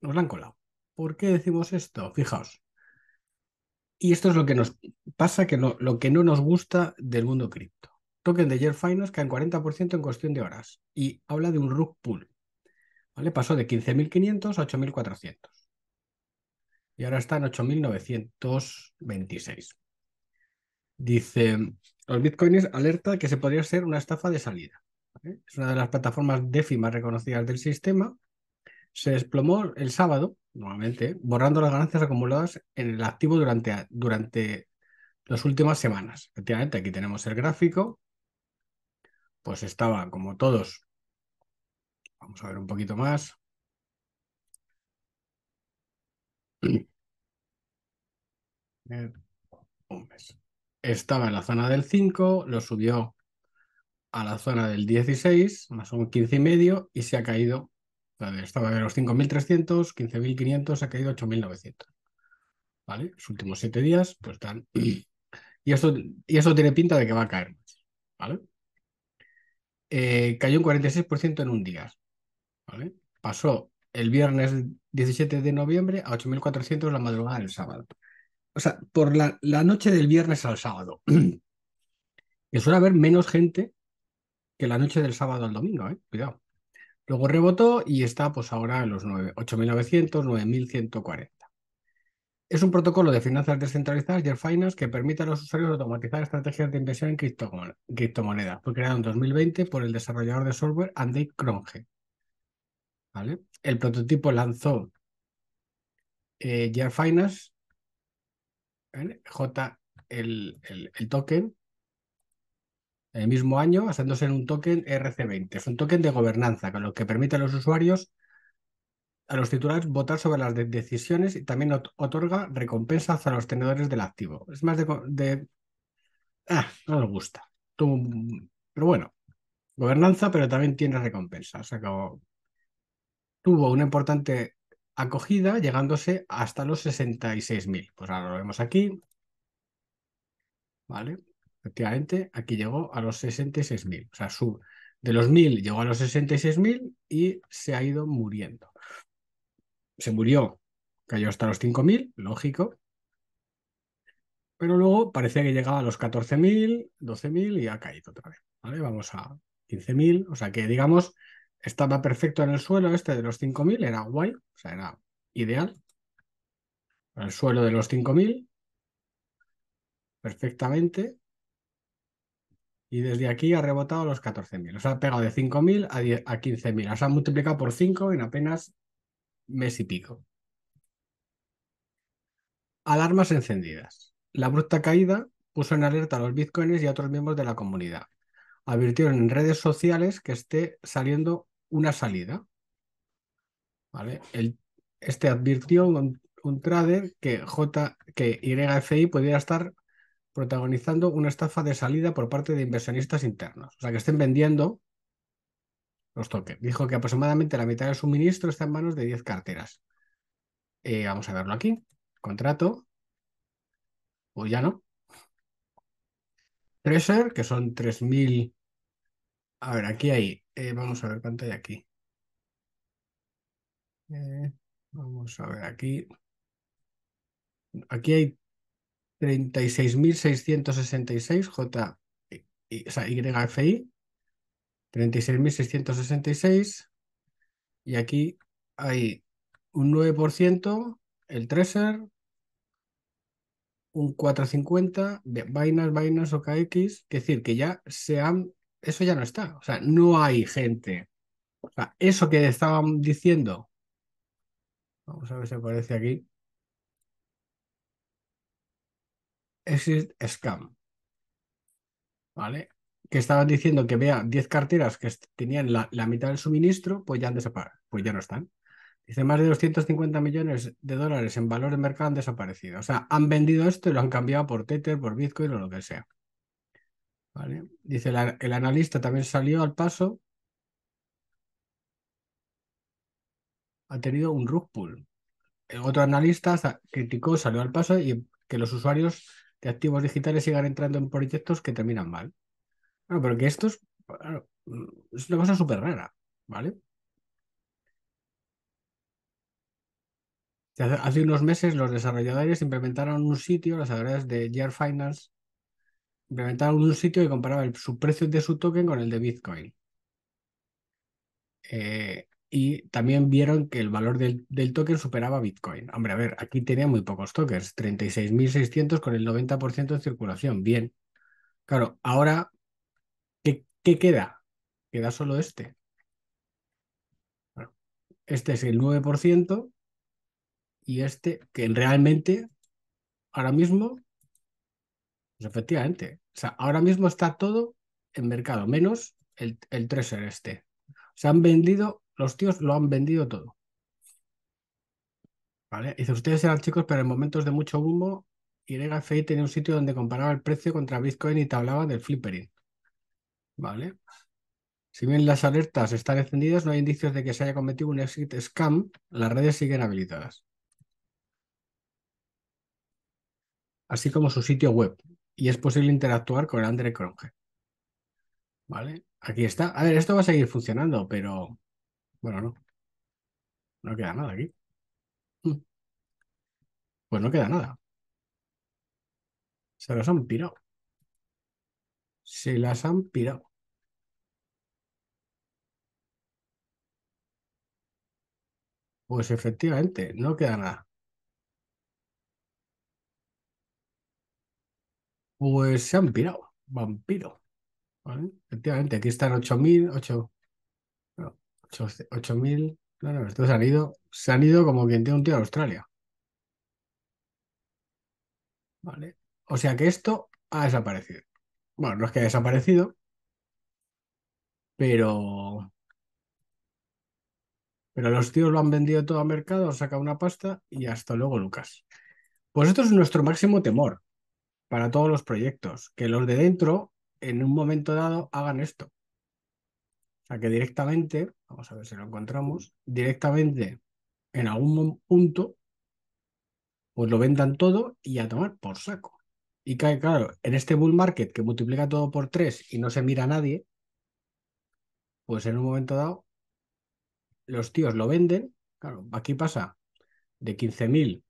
Nos la han colado. ¿Por qué decimos esto? Fijaos. Y esto es lo que nos pasa, que lo que no nos gusta del mundo cripto. Token de Year Finance cae en 40% en cuestión de horas y habla de un rug pull. ¿vale? Pasó de 15.500 a 8.400. Y ahora está en 8.926. Dice, los bitcoins alerta que se podría ser una estafa de salida. Es una de las plataformas DeFi más reconocidas del sistema se desplomó el sábado, nuevamente, borrando las ganancias acumuladas en el activo durante, durante las últimas semanas. Efectivamente, aquí tenemos el gráfico. Pues estaba, como todos, vamos a ver un poquito más. Estaba en la zona del 5, lo subió a la zona del 16, más un 15 y medio, y se ha caído estaba de los 5.300, 15.500, ha caído 8.900. ¿Vale? Los últimos siete días, pues están... Y eso y eso tiene pinta de que va a caer más. ¿Vale? Eh, cayó un 46% en un día. ¿Vale? Pasó el viernes 17 de noviembre a 8.400 la madrugada del sábado. O sea, por la, la noche del viernes al sábado. que suele haber menos gente que la noche del sábado al domingo, ¿eh? Cuidado. Luego rebotó y está pues ahora en los 8.900, 9.140. Es un protocolo de finanzas descentralizadas, Year Finance, que permite a los usuarios automatizar estrategias de inversión en criptomonedas. Fue creado en 2020 por el desarrollador de software Andy Kronge. ¿Vale? El prototipo lanzó eh, J, el, el, el token, el mismo año basándose en un token RC20. Es un token de gobernanza, con lo que permite a los usuarios, a los titulares, votar sobre las decisiones y también otorga recompensas a los tenedores del activo. Es más de... Ah, no nos gusta. Pero bueno, gobernanza, pero también tiene recompensas. Tuvo una importante acogida llegándose hasta los 66.000. Pues ahora lo vemos aquí. ¿Vale? efectivamente, aquí llegó a los 66.000. O sea, sub de los 1.000 llegó a los 66.000 y se ha ido muriendo. Se murió, cayó hasta los 5.000, lógico. Pero luego parecía que llegaba a los 14.000, 12.000 y ha caído otra vez. ¿vale? Vamos a 15.000. O sea que, digamos, estaba perfecto en el suelo este de los 5.000, era guay, o sea, era ideal. El suelo de los 5.000, perfectamente y desde aquí ha rebotado los 14.000. O sea, ha pegado de 5.000 a, 15.000. O ha multiplicado por 5 en apenas mes y pico. Alarmas encendidas. La bruta caída puso en alerta a los bitcoins y a otros miembros de la comunidad. Advirtieron en redes sociales que esté saliendo una salida. ¿Vale? este advirtió un, trader que, J, que YFI podría estar protagonizando una estafa de salida por parte de inversionistas internos. O sea, que estén vendiendo los tokens. Dijo que aproximadamente la mitad del suministro está en manos de 10 carteras. Eh, vamos a verlo aquí. Contrato. O ya no. Treasure, que son 3.000. A ver, aquí hay. Eh, vamos a ver cuánto hay aquí. Eh, vamos a ver aquí. Aquí hay 36.666 J, y, o sea, YFI, 36.666, y aquí hay un 9%, el Treser un 450 de vainas Binance, OKX, es decir, que ya se han, eso ya no está, o sea, no hay gente. O sea, eso que estaban diciendo, vamos a ver si aparece aquí, Exit Scam. ¿Vale? Que estaban diciendo que vea 10 carteras que tenían la, mitad del suministro, pues ya han desaparecido, pues ya no están. Dice, más de 250 millones de dólares en valor de mercado han desaparecido. O sea, han vendido esto y lo han cambiado por Tether, por Bitcoin o lo que sea. ¿Vale? Dice, el analista también salió al paso. Ha tenido un rug pull. El otro analista criticó, salió al paso y que los usuarios de activos digitales sigan entrando en proyectos que terminan mal. Bueno, pero que esto mm, es, una cosa súper rara, ¿vale? Hace unos meses los desarrolladores implementaron un sitio, las desarrolladores de Year Finance, implementaron un sitio que comparaba el, su precio de su token con el de Bitcoin. Eh, y también vieron que el valor del, del token superaba Bitcoin. Hombre, a ver, aquí tenía muy pocos tokens, 36.600 con el 90% en circulación. Bien. Claro, ahora, ¿qué, queda? Queda solo este. este es el 9% y este, que realmente, ahora mismo, pues efectivamente, o sea, ahora mismo está todo en mercado, menos el, el Treasure este. Se han vendido los tíos lo han vendido todo. ¿Vale? Dice, ustedes eran chicos, pero en momentos de mucho humo, YFA tenía un sitio donde comparaba el precio contra Bitcoin y te hablaba del flippering. ¿Vale? Si bien las alertas están encendidas, no hay indicios de que se haya cometido un exit scam, las redes siguen habilitadas. Así como su sitio web. Y es posible interactuar con Andre Cronje. ¿Vale? Aquí está. A ver, esto va a seguir funcionando, pero bueno, no, no queda nada aquí. Mm. Pues no queda nada. Se las han pirado. Se las han pirado. Pues efectivamente, no queda nada. Pues se han pirado, vampiro. Efectivamente, aquí están 8.000, 8.000. 8.000 no Esto se han ido, se han ido como quien tiene un tío a Australia. Vale. O sea que esto ha desaparecido. Bueno, no es que haya desaparecido, pero. Pero los tíos lo han vendido todo a mercado, sacado una pasta y hasta luego, Lucas. Pues esto es nuestro máximo temor para todos los proyectos, que los de dentro, en un momento dado, hagan esto. O sea, que directamente vamos a ver si lo encontramos, directamente en algún punto, pues lo vendan todo y a tomar por saco. Y cae, claro, en este bull market que multiplica todo por tres y no se mira a nadie, pues en un momento dado los tíos lo venden. Claro, aquí pasa de 15.000,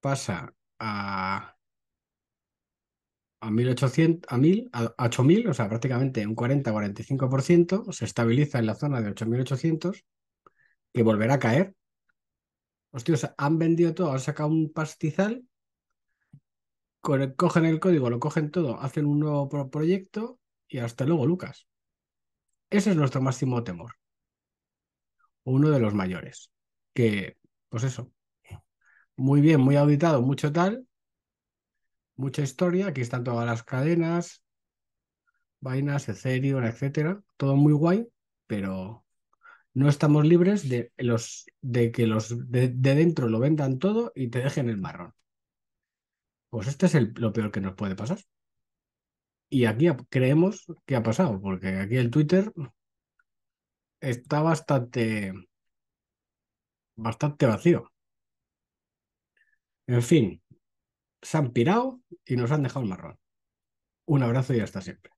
pasa a a 1800, a 1000, a 8000, o sea, prácticamente un 40-45%, se estabiliza en la zona de 8800, que volverá a caer. Hostia, o han vendido todo, han sacado un pastizal, cogen el código, lo cogen todo, hacen un nuevo proyecto y hasta luego, Lucas. Ese es nuestro máximo temor. Uno de los mayores. Que, pues eso, muy bien, muy auditado, mucho tal, mucha historia. Aquí están todas las cadenas, vainas, Ethereum, etcétera. Todo muy guay, pero no estamos libres de, los, de que los de, dentro lo vendan todo y te dejen el marrón. Pues este es lo peor que nos puede pasar. Y aquí creemos que ha pasado, porque aquí el Twitter está bastante bastante vacío. En fin, se han pirado y nos han dejado el marrón. Un abrazo y hasta siempre.